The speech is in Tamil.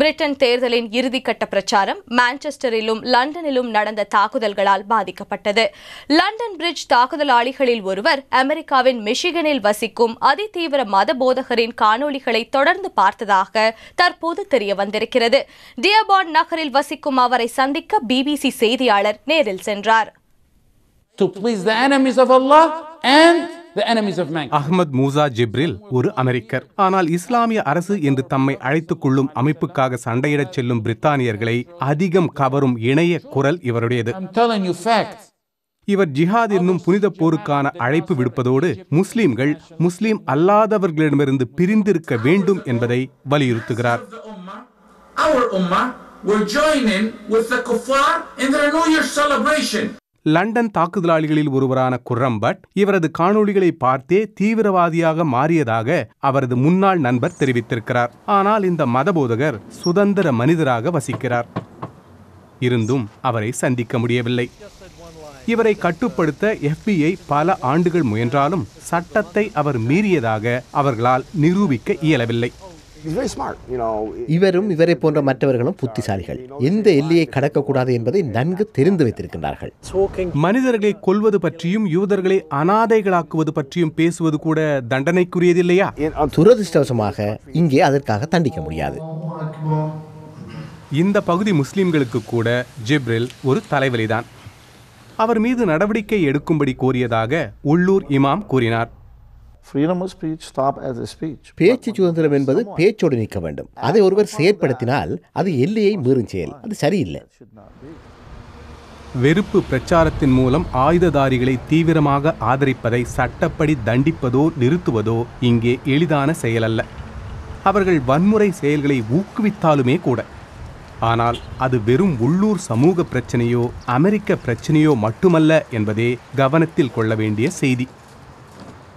பிரிட்டன் தேர்தலின் இறுதிக்கட்ட பிரச்சாரம் மான்செஸ்டரிலும் லண்டனிலும் நடந்த தாக்குதல்களால் பாதிக்கப்பட்டது லண்டன் பிரிட்ஜ் தாக்குதலாளிகளில் ஒருவர் அமெரிக்காவின் மிஷிகனில் வசிக்கும் அதிதீவிர மத போதகரின் காணொலிகளை தொடர்ந்து பார்த்ததாக தற்போது தெரிய வந்திருக்கிறது நகரில் வசிக்கும் அவரை சந்திக்க பிபிசி செய்தியாளர் நேரில் சென்றார் To please the enemies of Allah and Ahmad மூசா ஜிப்ரில் ஒரு அமெரிக்கர் ஆனால் இஸ்லாமிய அரசு என்று தம்மை அழைத்துக் கொள்ளும் அமைப்புக்காக சண்டையிடச் செல்லும் பிரித்தானியர்களை அதிகம் கவரும் இணைய குரல் இவருடையது இவர் ஜிஹாத் என்னும் புனித போருக்கான அழைப்பு விடுப்பதோடு முஸ்லிம்கள் முஸ்லிம் அல்லாதவர்களிடமிருந்து பிரிந்திருக்க வேண்டும் என்பதை வலியுறுத்துகிறார் were joining with the kuffar in their New Year celebration. London தாக்குதலாளிகளில் ஒருவரான குரம்பட் இவரது காணொளிகளை பார்த்தே தீவிரவாதியாக மாறியதாக அவரது முன்னாள் நண்பர் தெரிவித்திருக்கிறார் ஆனால் இந்த மதபோதகர் சுதந்திர மனிதராக வசிக்கிறார் இருந்தும் அவரை சந்திக்க முடியவில்லை இவரை கட்டுப்படுத்த எஃபிஐ பல ஆண்டுகள் முயன்றாலும் சட்டத்தை அவர் மீறியதாக அவர்களால் நிரூபிக்க இயலவில்லை இவரும் இவரை போன்ற மற்றவர்களும் புத்திசாலிகள் எந்த எல்லையை கடக்கக்கூடாது என்பதை நன்கு தெரிந்து வைத்திருக்கின்றார்கள் மனிதர்களை கொல்வது பற்றியும் யூதர்களை அனாதைகளாக்குவது பற்றியும் பேசுவது கூட தண்டனைக்குரியதில்லையா uh, துரதிருஷ்டவசமாக இங்கே அதற்காக தண்டிக்க முடியாது இந்த பகுதி முஸ்லிம்களுக்கு கூட ஜிப்ரில் ஒரு தலைவலிதான் அவர் மீது நடவடிக்கை எடுக்கும்படி கோரியதாக உள்ளூர் இமாம் கூறினார் பேச்சு சுதந்திரம் என்பது பேச்சோடு நிற்க வேண்டும் அதை ஒருவர் செயற்படுத்தினால் அது எல்லையை மீறும் செயல் அது சரியில்லை வெறுப்பு பிரச்சாரத்தின் மூலம் ஆயுததாரிகளை தீவிரமாக ஆதரிப்பதை சட்டப்படி தண்டிப்பதோ நிறுத்துவதோ இங்கே எளிதான செயலல்ல அவர்கள் வன்முறை செயல்களை ஊக்குவித்தாலுமே கூட ஆனால் அது வெறும் உள்ளூர் சமூக பிரச்சனையோ அமெரிக்க பிரச்சனையோ மட்டுமல்ல என்பதே கவனத்தில் கொள்ள வேண்டிய செய்தி